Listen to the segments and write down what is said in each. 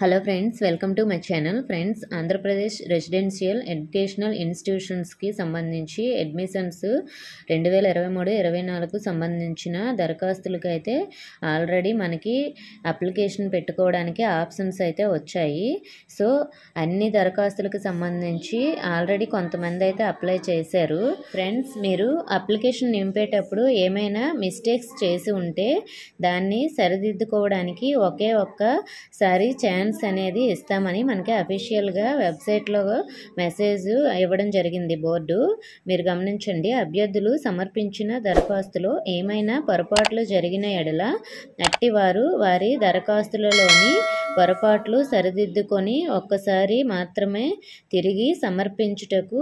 hello friends welcome to my channel friends Andhra Pradesh residential educational ఇన్స్టిట్యూషన్స్కి సంబంధించి admissions రెండు వేల ఇరవై మూడు ఇరవై నాలుగు సంబంధించిన దరఖాస్తులకు అయితే ఆల్రెడీ మనకి అప్లికేషన్ పెట్టుకోవడానికి ఆప్షన్స్ అయితే వచ్చాయి సో అన్ని దరఖాస్తులకు సంబంధించి ఆల్రెడీ కొంతమంది అయితే అప్లై చేశారు ఫ్రెండ్స్ మీరు అప్లికేషన్ నింపేటప్పుడు ఏమైనా మిస్టేక్స్ చేసి ఉంటే దాన్ని సరిదిద్దుకోవడానికి ఒకే ఒక్కసారి ఛానల్ ఛాన్స్ అనేది ఇస్తామని మనకి అఫీషియల్గా వెబ్సైట్లో మెసేజ్ ఇవ్వడం జరిగింది బోర్డు మీరు గమనించండి అభ్యర్థులు సమర్పించిన దరఖాస్తులో ఏమైనా పొరపాట్లు జరిగిన ఎడల అట్టివారు వారి దరఖాస్తులలోని పొరపాట్లు సరిదిద్దుకొని ఒక్కసారి మాత్రమే తిరిగి సమర్పించుటకు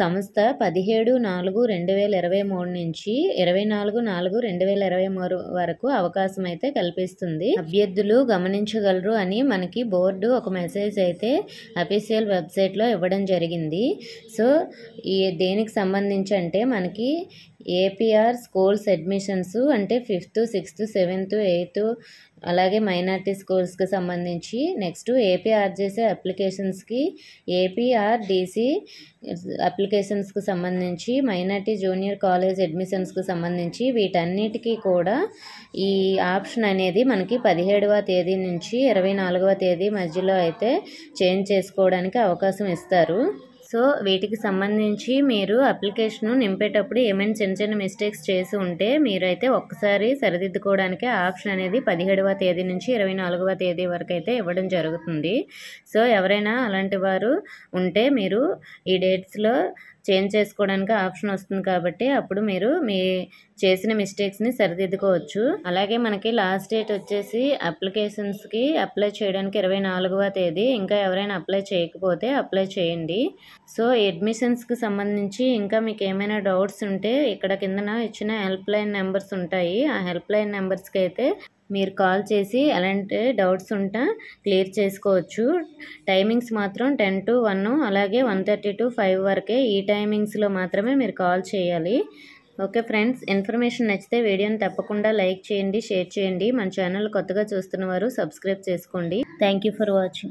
సంస్థ పదిహేడు నాలుగు రెండు వేల ఇరవై మూడు నుంచి ఇరవై నాలుగు నాలుగు రెండు వేల ఇరవై మూడు వరకు అవకాశం అయితే కల్పిస్తుంది అభ్యర్థులు గమనించగలరు అని మనకి బోర్డు ఒక మెసేజ్ అయితే అఫీషియల్ వెబ్సైట్లో ఇవ్వడం జరిగింది సో ఈ దేనికి సంబంధించి అంటే మనకి ఏపీఆర్ స్కూల్స్ అడ్మిషన్స్ అంటే ఫిఫ్త్ సిక్స్త్ సెవెంత్ ఎయిత్ అలాగే మైనార్టీ స్కూల్స్కి సంబంధించి నెక్స్ట్ ఏపీఆర్ చేసే అప్లికేషన్స్కి ఏపీఆర్ డీసీ అప్లికేషన్స్కి సంబంధించి మైనార్టీ జూనియర్ కాలేజ్ అడ్మిషన్స్కి సంబంధించి వీటన్నిటికీ కూడా ఈ ఆప్షన్ అనేది మనకి పదిహేడవ తేదీ నుంచి ఇరవై నాలుగవ తేదీ మధ్యలో అయితే చేంజ్ చేసుకోవడానికి అవకాశం ఇస్తారు సో వీటికి సంబంధించి మీరు అప్లికేషన్ నింపేటప్పుడు ఏమైనా చిన్న చిన్న మిస్టేక్స్ చేసి ఉంటే మీరైతే ఒక్కసారి సరిదిద్దుకోవడానికి ఆప్షన్ అనేది పదిహేడవ తేదీ నుంచి ఇరవై నాలుగవ తేదీ వరకు అయితే ఇవ్వడం జరుగుతుంది సో ఎవరైనా అలాంటి వారు ఉంటే మీరు ఈ డేట్స్లో చేంజ్ చేసుకోవడానికి ఆప్షన్ వస్తుంది కాబట్టి అప్పుడు మీరు మీ చేసిన మిస్టేక్స్ని సరిదిద్దుకోవచ్చు అలాగే మనకి లాస్ట్ డేట్ వచ్చేసి అప్లికేషన్స్కి అప్లై చేయడానికి ఇరవై నాలుగవ తేదీ ఇంకా ఎవరైనా అప్లై చేయకపోతే అప్లై చేయండి సో అడ్మిషన్స్కి సంబంధించి ఇంకా మీకు ఏమైనా డౌట్స్ ఉంటే ఇక్కడ కిందన ఇచ్చిన హెల్ప్ లైన్ నెంబర్స్ ఉంటాయి ఆ హెల్ప్ లైన్ నెంబర్స్కి అయితే మీరు కాల్ చేసి అలాంటి డౌట్స్ ఉంటా క్లియర్ చేసుకోవచ్చు టైమింగ్స్ మాత్రం టెన్ టు వన్ అలాగే వన్ థర్టీ టు ఫైవ్ వరకే ఈ టైమింగ్స్లో మాత్రమే మీరు కాల్ చేయాలి ఓకే ఫ్రెండ్స్ ఇన్ఫర్మేషన్ నచ్చితే వీడియోని తప్పకుండా లైక్ చేయండి షేర్ చేయండి మన ఛానల్ కొత్తగా చూస్తున్నవారు సబ్స్క్రైబ్ చేసుకోండి థ్యాంక్ ఫర్ వాచింగ్